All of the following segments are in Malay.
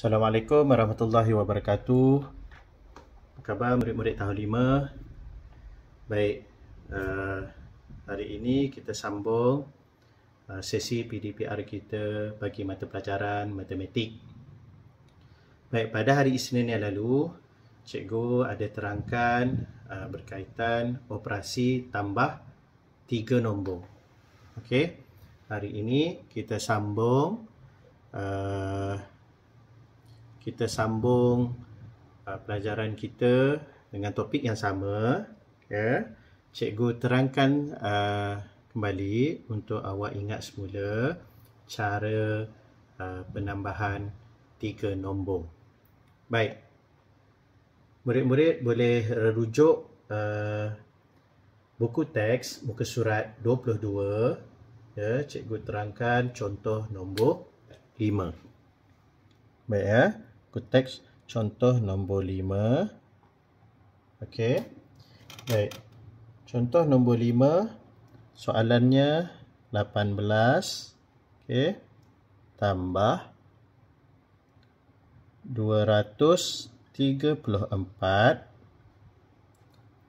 Assalamualaikum warahmatullahi wabarakatuh Apa khabar murid-murid tahun 5 Baik uh, Hari ini kita sambung uh, Sesi PDPR kita Bagi mata pelajaran matematik Baik pada hari Isnin yang lalu Cikgu ada terangkan uh, Berkaitan operasi tambah tiga nombor Okey Hari ini kita sambung uh, kita sambung uh, pelajaran kita dengan topik yang sama ya yeah. cikgu terangkan uh, kembali untuk awak ingat semula cara uh, penambahan tiga nombor baik murid-murid boleh rujuk uh, buku teks muka surat 22 ya yeah. cikgu terangkan contoh nombor 5 baik ya yeah aku teks contoh nombor 5 ok baik contoh nombor 5 soalannya 18 ok tambah 234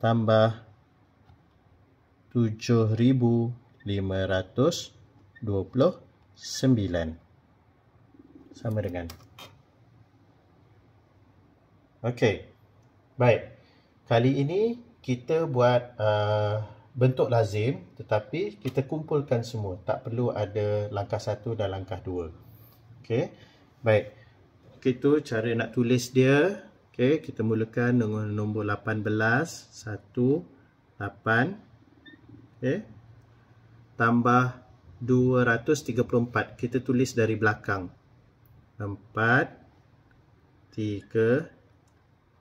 tambah 7529 sama dengan Okey. Baik. Kali ini kita buat uh, bentuk lazim tetapi kita kumpulkan semua. Tak perlu ada langkah satu dan langkah dua. Okey. Baik. Itu cara nak tulis dia. Okey. Kita mulakan dengan nombor 18. satu 8. Okey. Tambah 234. Kita tulis dari belakang. empat tiga 4.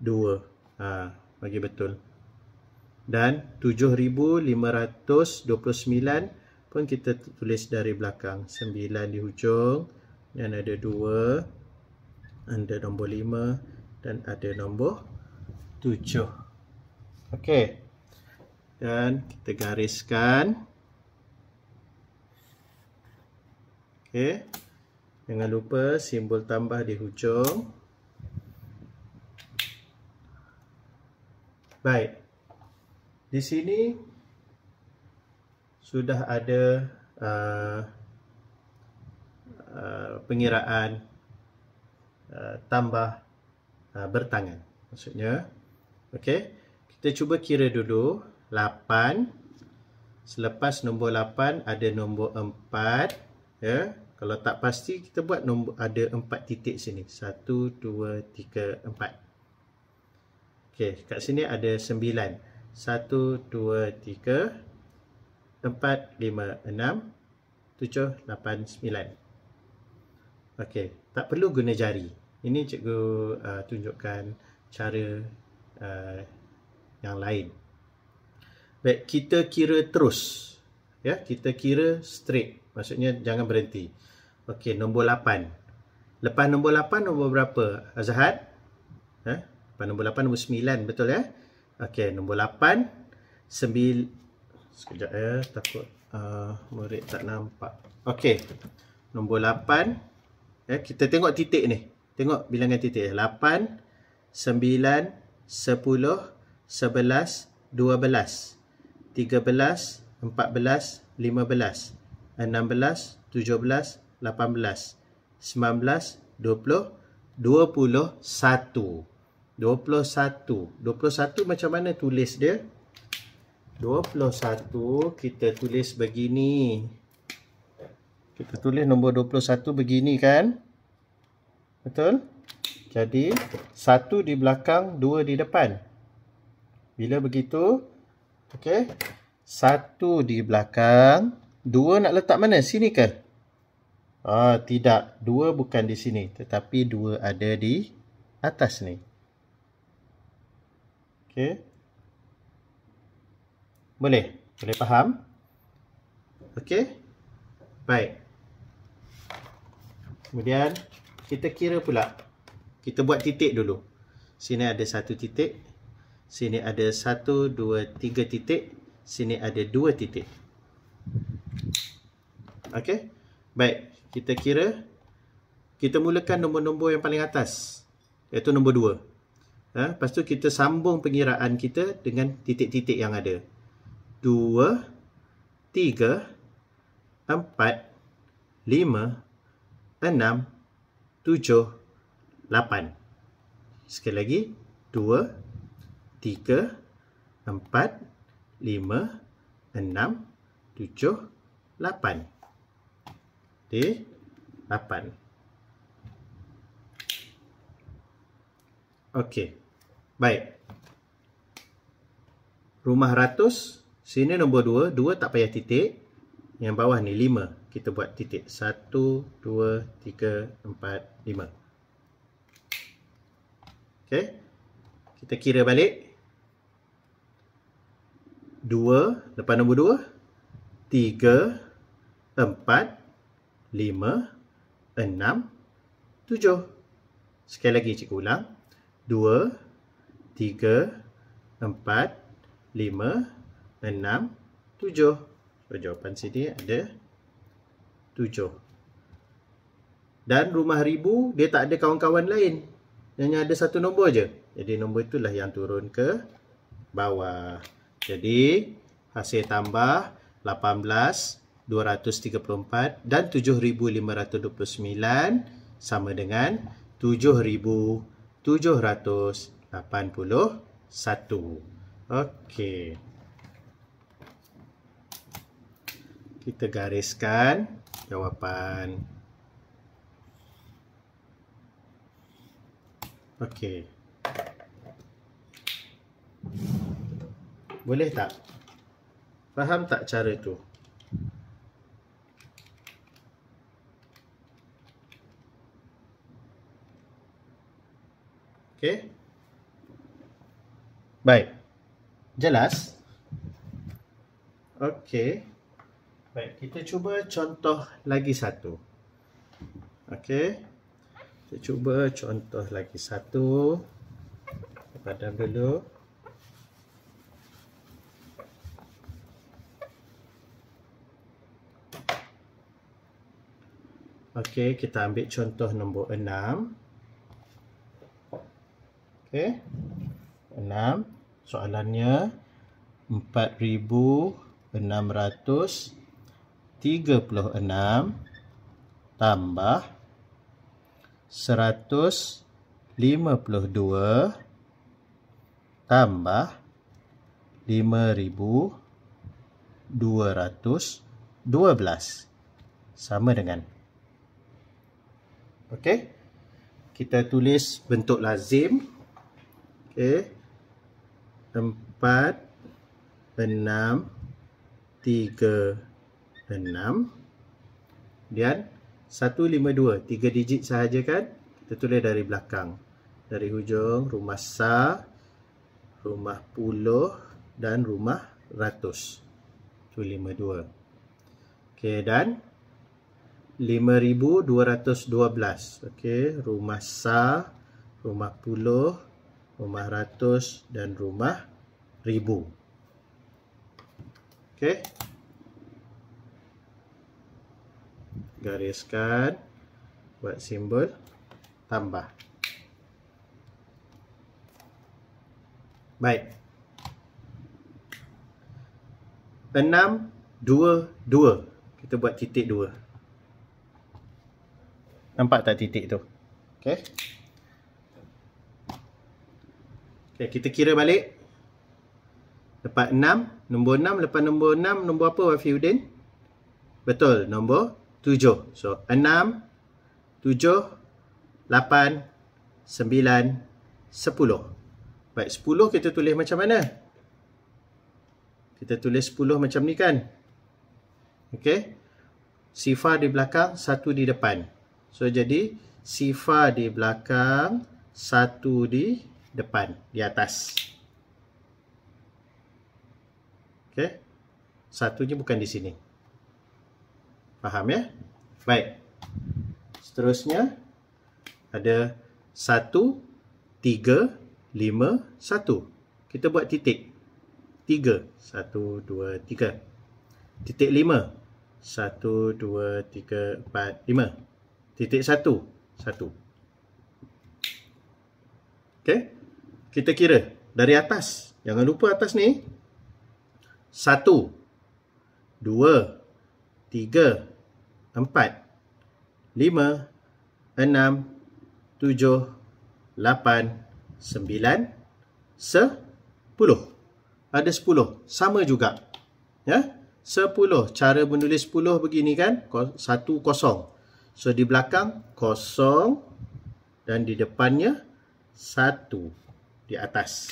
2 ha, bagi betul dan 7529 pun kita tulis dari belakang 9 di hujung dan ada 2 ada nombor 5 dan ada nombor 7 Okey, dan kita gariskan Okey, jangan lupa simbol tambah di hujung Baik. Di sini sudah ada uh, uh, pengiraan uh, tambah uh, bertangan. Maksudnya, okey, kita cuba kira dulu 8 selepas nombor 8 ada nombor 4, ya. Yeah. Kalau tak pasti kita buat nombor ada empat titik sini. satu, dua, tiga, empat. Okey, kat sini ada sembilan, satu dua tiga empat lima enam tujuh lapan sembilan. Okey, tak perlu guna jari. Ini cikgu uh, tunjukkan cara uh, yang lain. Baik, kita kira terus. Ya, kita kira straight. Maksudnya jangan berhenti. Okey, nombor lapan. Lepas nombor lapan nombor berapa? Azhad? Eh? Ha? 8 nombor 8 nombor 9 betul ya eh? okey nombor 8 9 sekejap ya eh? takut uh, murid tak nampak okey nombor 8 eh? Ya, kita tengok titik ni tengok bilangan titik 8 9 10 11 12 13 14 15 16 17 18 19 20 21 21. 21 macam mana tulis dia? 21 kita tulis begini. Kita tulis nombor 21 begini kan? Betul? Jadi 1 di belakang, 2 di depan. Bila begitu, okey. 1 di belakang, 2 nak letak mana? Sini ke? Ah, tidak. 2 bukan di sini, tetapi 2 ada di atas ni. Okey. Boleh? Boleh faham? Okey. Baik. Kemudian kita kira pula. Kita buat titik dulu. Sini ada satu titik. Sini ada satu, dua, tiga titik. Sini ada dua titik. Okey. Baik. Kita kira. Kita mulakan nombor-nombor yang paling atas. Iaitu nombor dua. Nombor dua. Ha? Lepas tu kita sambung pengiraan kita dengan titik-titik yang ada. 2, 3, 4, 5, 6, 7, 8. Sekali lagi. 2, 3, 4, 5, 6, 7, 8. Okay. 8. Okey. Baik. Rumah ratus. Sini nombor dua. Dua tak payah titik. Yang bawah ni lima. Kita buat titik. Satu, dua, tiga, empat, lima. Okey. Kita kira balik. Dua. Lepas nombor dua. Tiga. Empat. Lima. Enam. Tujuh. Sekali lagi cikgu ulang. Okey dua, tiga, empat, lima, enam, tujuh. So, oh, jawapan sini ada tujuh. Dan rumah ribu, dia tak ada kawan-kawan lain. Hanya ada satu nombor je. Jadi, nombor itulah yang turun ke bawah. Jadi, hasil tambah 18, 234 dan 7,529 sama dengan 7,000. 781. Okey. Kita gariskan jawapan. Okey. Boleh tak? Faham tak cara itu? Okay. Baik. Jelas? Okay. Baik, kita cuba contoh lagi satu. Okay. Kita cuba contoh lagi satu. Padam dulu. Okey, kita ambil contoh nombor enam. Okey. 6. Soalannya 4636 tambah 152 tambah 5212 sama dengan Okey. Kita tulis bentuk lazim Okey. 4 6 3 6 Kemudian 1 5 2 3 digit sahaja kan? Kita tulis dari belakang. Dari hujung rumah sa, rumah puluh dan rumah ratus. Itu dua. Okey dan lima ribu dua dua ratus belas. Okey, rumah sa, rumah puluh rumah ratus dan rumah ribu. okay? Gariskan. Buat simbol. Tambah. Baik. Enam, dua, dua. Kita buat titik dua. Nampak tak titik tu? Okey. Okay, ya, kita kira balik. Lepas 6, nombor 6, lepas nombor 6, nombor apa Wafi Udin? Betul, nombor 7. So, 6, 7, 8, 9, 10. Baik, 10 kita tulis macam mana? Kita tulis 10 macam ni kan? Okay? Sifar di belakang, satu di depan. So, jadi sifar di belakang, satu di depan depan di atas. Okey. Satunya bukan di sini. Faham ya? Baik. Seterusnya ada 1 3 5 1. Kita buat titik. 3 1 2 3. Titik 5. 1, 2, 3, 4, 5 Titik 1 1 Okay kita kira dari atas. Jangan lupa atas ni. Satu, dua, tiga, empat, lima, enam, tujuh, lapan, sembilan, sepuluh. Ada sepuluh. Sama juga. Ya? Sepuluh. Cara menulis sepuluh begini kan? Satu kosong. So, di belakang kosong dan di depannya satu di atas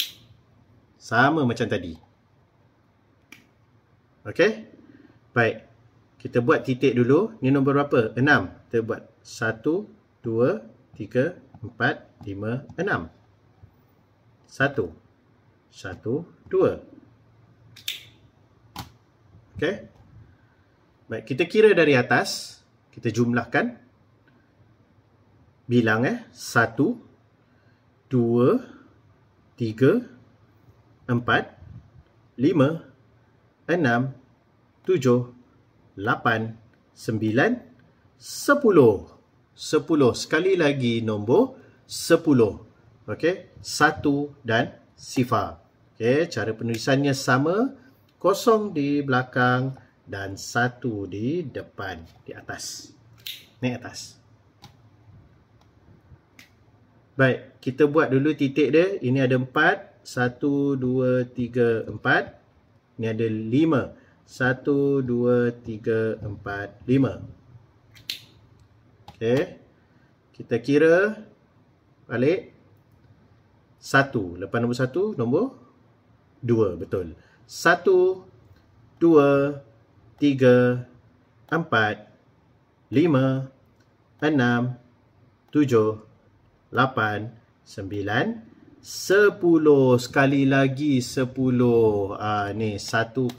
sama macam tadi ok baik kita buat titik dulu ni nombor berapa? 6 kita buat 1 2 3 4 5 6 1 1 2 ok baik kita kira dari atas kita jumlahkan bilang eh 1 2 3 tiga, empat, lima, enam, tujuh, lapan, sembilan, sepuluh. Sepuluh. Sekali lagi nombor sepuluh. Okey. Satu dan sifar. Okey. Cara penulisannya sama. Kosong di belakang dan satu di depan. Di atas. Naik atas. Baik, kita buat dulu titik dia. Ini ada 4, 1, 2, 3, 4. Ini ada 5. 1, 2, 3, 4, 5. Okey. Kita kira balik. 1. Lepas nombor 1, nombor 2. Betul. 1, 2, 3, 4, 5, 6, 7, 8. 8, 9, 10. Sekali lagi sepuluh Uh, ni 1, 0.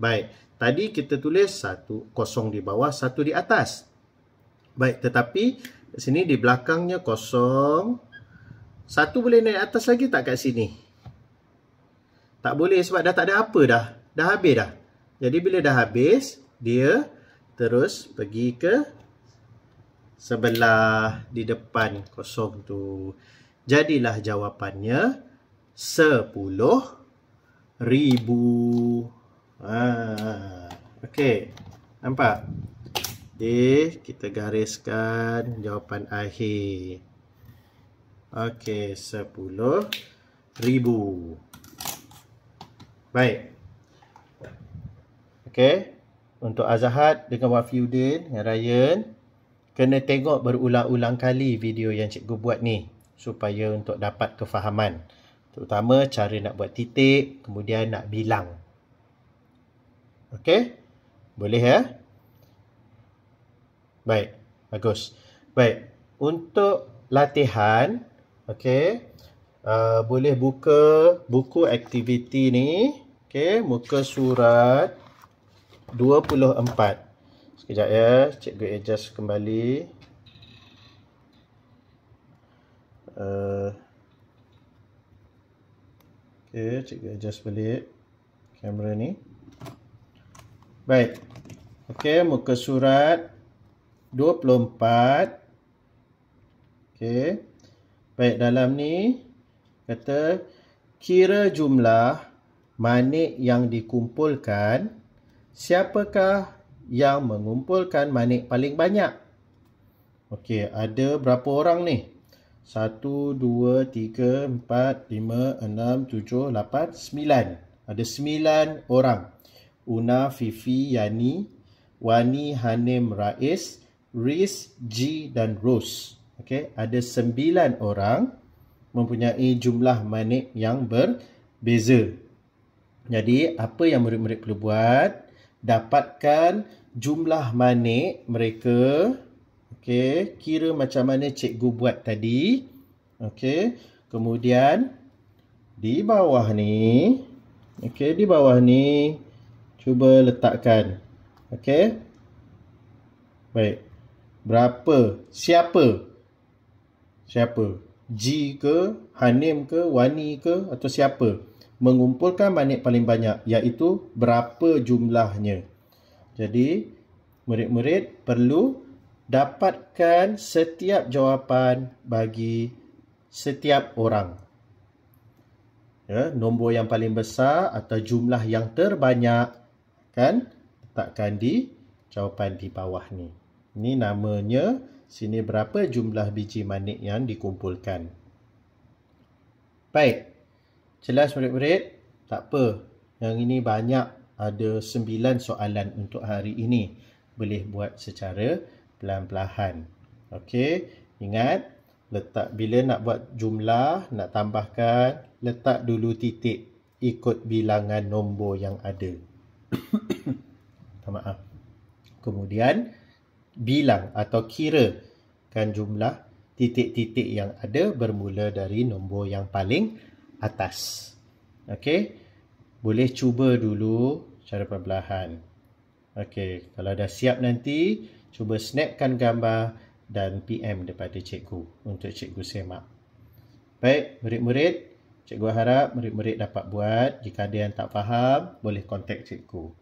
Baik. Tadi kita tulis satu kosong di bawah, satu di atas. Baik. Tetapi sini di belakangnya kosong. Satu boleh naik atas lagi tak kat sini? Tak boleh sebab dah tak ada apa dah. Dah habis dah. Jadi bila dah habis, dia terus pergi ke sebelah di depan kosong tu. Jadilah jawapannya sepuluh ribu. Ah, okey. Nampak? Okay, kita gariskan jawapan akhir. Okay, sepuluh ribu. Baik. Okay, Untuk Azahat dengan Wafiuddin dan Ryan kena tengok berulang-ulang kali video yang cikgu buat ni supaya untuk dapat kefahaman terutama cara nak buat titik kemudian nak bilang okey boleh ya baik bagus baik untuk latihan okey uh, boleh buka buku aktiviti ni okey muka surat 24 Sekejap ya, cikgu adjust kembali. Uh, okay, cikgu adjust balik kamera ni. Baik. Okay, muka surat 24. Okay. Baik, dalam ni kata kira jumlah manik yang dikumpulkan. Siapakah yang mengumpulkan manik paling banyak? Okey, ada berapa orang ni? 1, 2, 3, 4, 5, 6, 7, 8, 9. Ada 9 orang. Una, Fifi, Yani, Wani, Hanim, Rais, Riz, G dan Rose. Okey, ada 9 orang mempunyai jumlah manik yang berbeza. Jadi, apa yang murid-murid perlu buat? dapatkan jumlah manik mereka. Okey, kira macam mana cikgu buat tadi. Okey, kemudian di bawah ni, okey di bawah ni cuba letakkan. Okey. Baik. Berapa? Siapa? Siapa? G ke, Hanim ke, Wani ke atau siapa? mengumpulkan manik paling banyak iaitu berapa jumlahnya. Jadi, murid-murid perlu dapatkan setiap jawapan bagi setiap orang. Ya, nombor yang paling besar atau jumlah yang terbanyak kan letakkan di jawapan di bawah ni. Ini namanya sini berapa jumlah biji manik yang dikumpulkan. Baik. Jelas murid-murid? Tak apa. Yang ini banyak ada sembilan soalan untuk hari ini. Boleh buat secara pelan-pelahan. Okey. Ingat. Letak bila nak buat jumlah, nak tambahkan. Letak dulu titik ikut bilangan nombor yang ada. maaf. Kemudian bilang atau kira kan jumlah titik-titik yang ada bermula dari nombor yang paling atas. Okey. Boleh cuba dulu cara perbelahan. Okey, kalau dah siap nanti cuba snapkan gambar dan PM kepada cikgu untuk cikgu semak. Baik, murid-murid, cikgu harap murid-murid dapat buat. Jika ada yang tak faham, boleh kontak cikgu.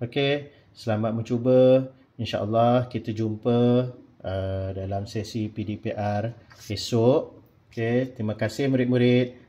Okey, selamat mencuba. InsyaAllah kita jumpa uh, dalam sesi PDPR esok. Okay, terima kasih murid-murid.